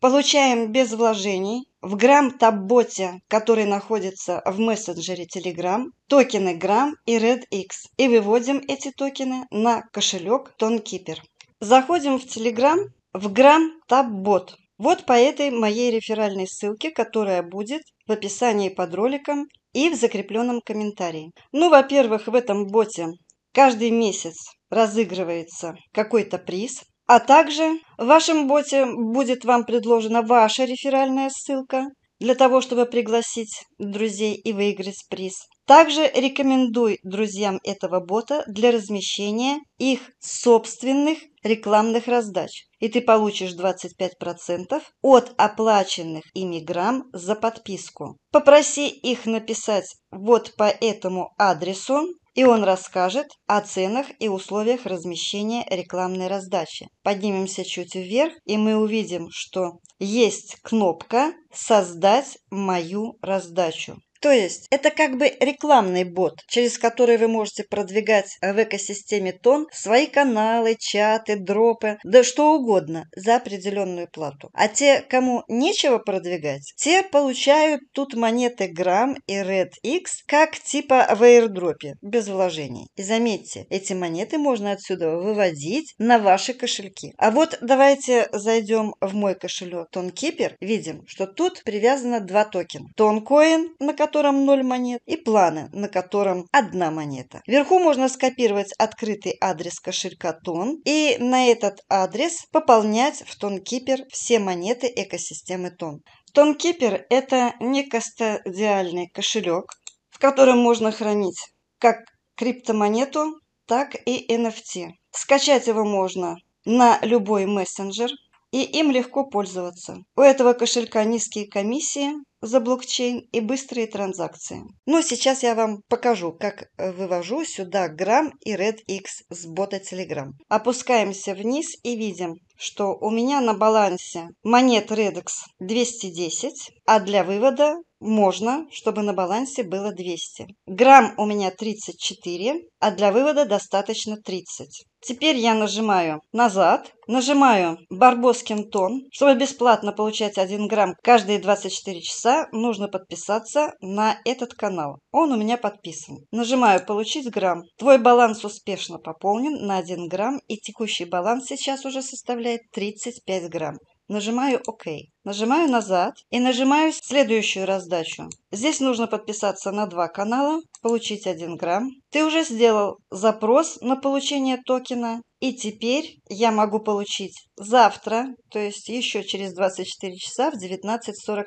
Получаем без вложений в грамм-табботе, который находится в мессенджере Telegram, токены Gram и RedX и выводим эти токены на кошелек Тонкипер. Заходим в Telegram в грамм-таббот. Вот по этой моей реферальной ссылке, которая будет в описании под роликом и в закрепленном комментарии. Ну, во-первых, в этом боте каждый месяц разыгрывается какой-то приз. А также в вашем боте будет вам предложена ваша реферальная ссылка для того, чтобы пригласить друзей и выиграть приз. Также рекомендуй друзьям этого бота для размещения их собственных рекламных раздач. И ты получишь 25% от оплаченных ими грамм за подписку. Попроси их написать вот по этому адресу и он расскажет о ценах и условиях размещения рекламной раздачи. Поднимемся чуть вверх, и мы увидим, что есть кнопка «Создать мою раздачу». То есть это как бы рекламный бот, через который вы можете продвигать в экосистеме Тон свои каналы, чаты, дропы, да что угодно за определенную плату. А те, кому нечего продвигать, те получают тут монеты Грамм и Red X как типа в аирдропе, без вложений. И заметьте, эти монеты можно отсюда выводить на ваши кошельки. А вот давайте зайдем в мой кошелек Тонкипер, видим, что тут привязано два токена. Тонкоин, на который котором ноль монет, и планы, на котором одна монета. Вверху можно скопировать открытый адрес кошелька Тон и на этот адрес пополнять в Тонкипер все монеты экосистемы Тон. Тонкипер – это не кастодиальный кошелек, в котором можно хранить как криптомонету, так и NFT. Скачать его можно на любой мессенджер – и им легко пользоваться. У этого кошелька низкие комиссии за блокчейн и быстрые транзакции. Но сейчас я вам покажу, как э, вывожу сюда Gram и RedX с бота Telegram. Опускаемся вниз и видим, что у меня на балансе монет RedX 210, а для вывода можно, чтобы на балансе было 200. Грамм у меня 34, а для вывода достаточно 30. Теперь я нажимаю «Назад», нажимаю «Барбоскин тон». Чтобы бесплатно получать 1 грамм каждые 24 часа, нужно подписаться на этот канал. Он у меня подписан. Нажимаю «Получить грамм». Твой баланс успешно пополнен на 1 грамм, и текущий баланс сейчас уже составляет 35 грамм. Нажимаю ОК. Нажимаю назад и нажимаю следующую раздачу. Здесь нужно подписаться на два канала, получить 1 грамм. Ты уже сделал запрос на получение токена. И теперь я могу получить завтра, то есть еще через 24 часа в 19.45.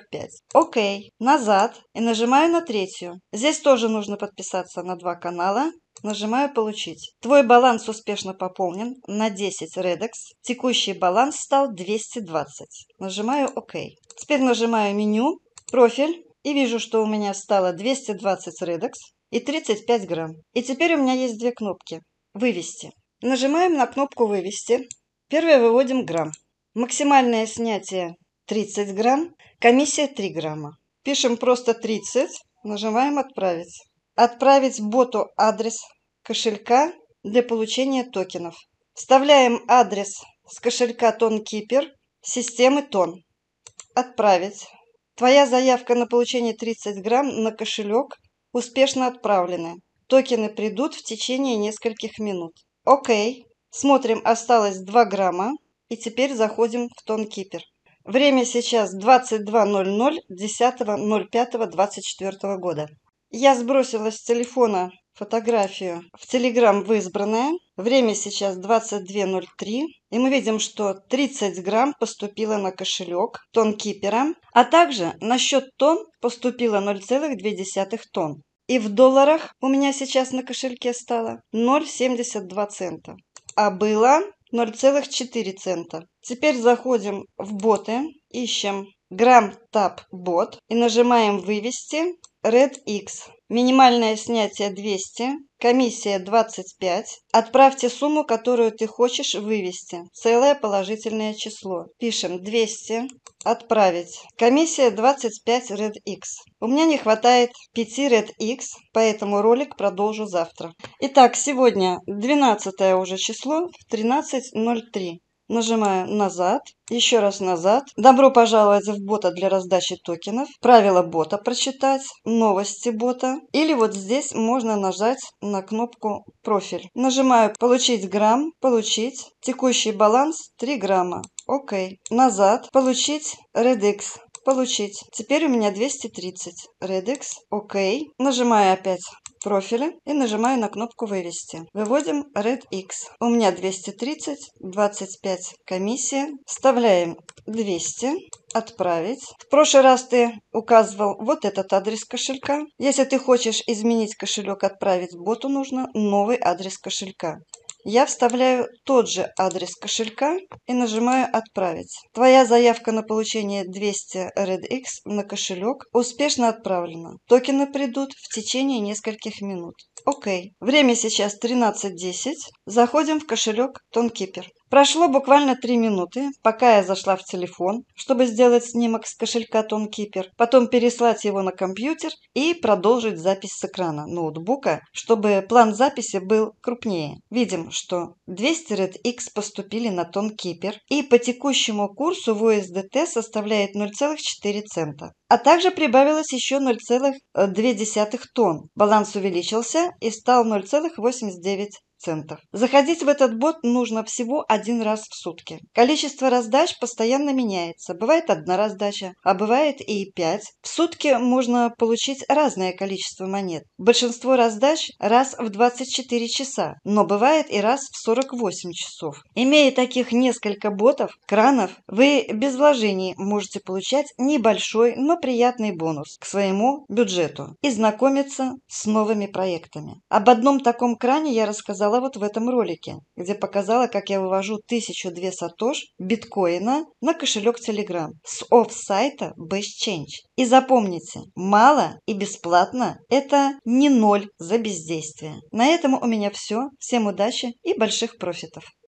Окей, назад и нажимаю на третью. Здесь тоже нужно подписаться на два канала, Нажимаю «Получить». Твой баланс успешно пополнен на 10 редекс. Текущий баланс стал 220. Нажимаю «Ок». Теперь нажимаю меню, профиль и вижу, что у меня стало 220 редекс и 35 грамм. И теперь у меня есть две кнопки. «Вывести». Нажимаем на кнопку «Вывести». Первое выводим грамм. Максимальное снятие 30 грамм, комиссия 3 грамма. Пишем просто 30, нажимаем «Отправить». Отправить боту адрес кошелька для получения токенов. Вставляем адрес с кошелька TonKeeper системы Тон. Отправить. Твоя заявка на получение 30 грамм на кошелек успешно отправлена. Токены придут в течение нескольких минут. Окей. Смотрим, осталось 2 грамма. И теперь заходим в Тонкипер. Время сейчас 22.00 10.05.24 года. Я сбросила с телефона фотографию в Телеграм в избранное. Время сейчас 22.03. И мы видим, что 30 грамм поступило на кошелек тон кипера, а также на счет Тон поступило 0,2 тонн. И в долларах у меня сейчас на кошельке стало 0,72 цента. А было 0,4 цента. Теперь заходим в боты, ищем грамм тап бот и нажимаем вывести Red X. Минимальное снятие 200, комиссия 25. Отправьте сумму, которую ты хочешь вывести. Целое положительное число. Пишем 200. Отправить. Комиссия 25 Red X. У меня не хватает 5 Red X, поэтому ролик продолжу завтра. Итак, сегодня 12 уже число в 13.03. Нажимаю «Назад», еще раз «Назад». Добро пожаловать в бота для раздачи токенов. Правила бота прочитать, новости бота. Или вот здесь можно нажать на кнопку «Профиль». Нажимаю «Получить грамм», «Получить». Текущий баланс 3 грамма. Окей. Назад. Получить Redix. Получить. Теперь у меня 230. Redix. Окей. Нажимаю опять профили и нажимаю на кнопку «Вывести». Выводим red x У меня 230, 25 комиссия. Вставляем 200, «Отправить». В прошлый раз ты указывал вот этот адрес кошелька. Если ты хочешь изменить кошелек «Отправить боту», нужно новый адрес кошелька. Я вставляю тот же адрес кошелька и нажимаю «Отправить». Твоя заявка на получение 200 RedX на кошелек успешно отправлена. Токены придут в течение нескольких минут. Окей. Время сейчас 13.10. Заходим в кошелек Тонкипер. Прошло буквально три минуты, пока я зашла в телефон, чтобы сделать снимок с кошелька Тонкипер, потом переслать его на компьютер и продолжить запись с экрана ноутбука, чтобы план записи был крупнее. Видим, что 200 Red X поступили на Тонкипер и по текущему курсу в USDT составляет 0,4 цента. А также прибавилось еще 0,2 тонн. Баланс увеличился и стал 0,89 Заходить в этот бот нужно всего один раз в сутки. Количество раздач постоянно меняется. Бывает одна раздача, а бывает и пять. В сутки можно получить разное количество монет. Большинство раздач раз в 24 часа, но бывает и раз в 48 часов. Имея таких несколько ботов, кранов, вы без вложений можете получать небольшой, но приятный бонус к своему бюджету и знакомиться с новыми проектами. Об одном таком кране я рассказала сказала вот в этом ролике, где показала, как я вывожу 1002 сатош биткоина на кошелек Telegram с офсайта BestChange. И запомните, мало и бесплатно – это не ноль за бездействие. На этом у меня все. Всем удачи и больших профитов!